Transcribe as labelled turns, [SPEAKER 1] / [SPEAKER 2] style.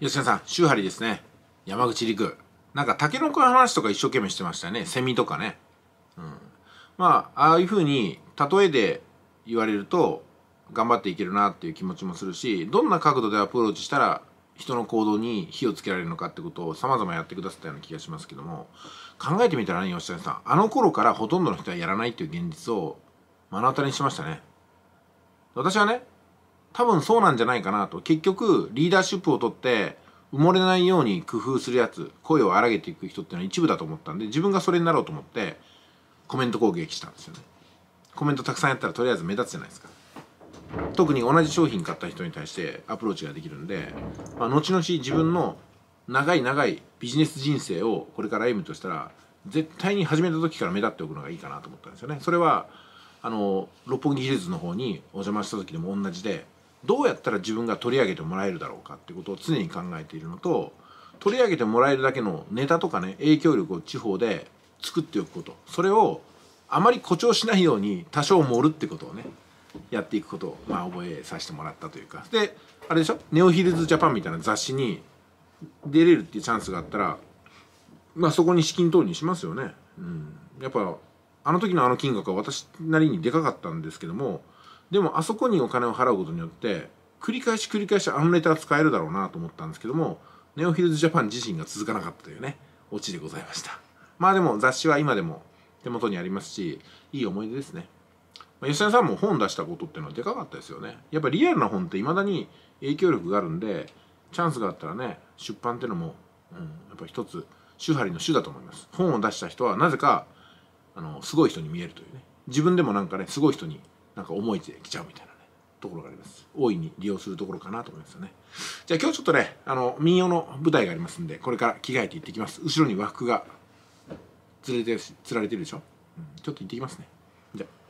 [SPEAKER 1] 吉田さん、周張ですね。山口陸。なんか、タケノコの話とか一生懸命してましたね。セミとかね。うん。まあ、ああいうふうに、例えで言われると、頑張っていけるなっていう気持ちもするし、どんな角度でアプローチしたら、人の行動に火をつけられるのかってことを様々やってくださったような気がしますけども、考えてみたらね、吉田さん、あの頃からほとんどの人はやらないっていう現実を目の当たりにしましたね。私はね、多分そうなんじゃないかなと。結局、リーダーシップを取って、埋もれないように工夫するやつ、声を荒げていく人っていうのは一部だと思ったんで、自分がそれになろうと思って、コメント攻撃したんですよね。コメントたくさんやったらとりあえず目立つじゃないですか。特に同じ商品買った人に対してアプローチができるんで、まあ、後々自分の長い長いビジネス人生をこれから歩むとしたら、絶対に始めた時から目立っておくのがいいかなと思ったんですよね。それは、あの、六本木ヒルズの方にお邪魔した時でも同じで、どうやったら自分が取り上げてもらえるだろうかってことを常に考えているのと取り上げてもらえるだけのネタとかね影響力を地方で作っておくことそれをあまり誇張しないように多少盛るってことをねやっていくことを、まあ、覚えさせてもらったというかであれでしょ「ネオヒルズジャパン」みたいな雑誌に出れるっていうチャンスがあったら、まあ、そこに資金投入しますよね。うん、やっぱあの時のあの金額は私なりにでかかったんですけどもでもあそこにお金を払うことによって繰り返し繰り返しアのレター使えるだろうなと思ったんですけどもネオヒルズジャパン自身が続かなかったというねオチでございましたまあでも雑誌は今でも手元にありますしいい思い出ですね、まあ、吉田さんも本出したことっていうのはでかかったですよねやっぱリアルな本っていまだに影響力があるんでチャンスがあったらね出版っていうのも、うん、やっぱ一つ手張りの手だと思います本を出した人はなぜかあのすごい人に見えるというね自分でもなんかねすごい人になんか思いで来ちゃうみたいなねところがあります大いに利用するところかなと思いますよねじゃあ今日ちょっとねあの民謡の舞台がありますんでこれから着替えて行ってきます後ろに和服が連れてつられてるでしょ、うん、ちょっと行ってきますねじゃあ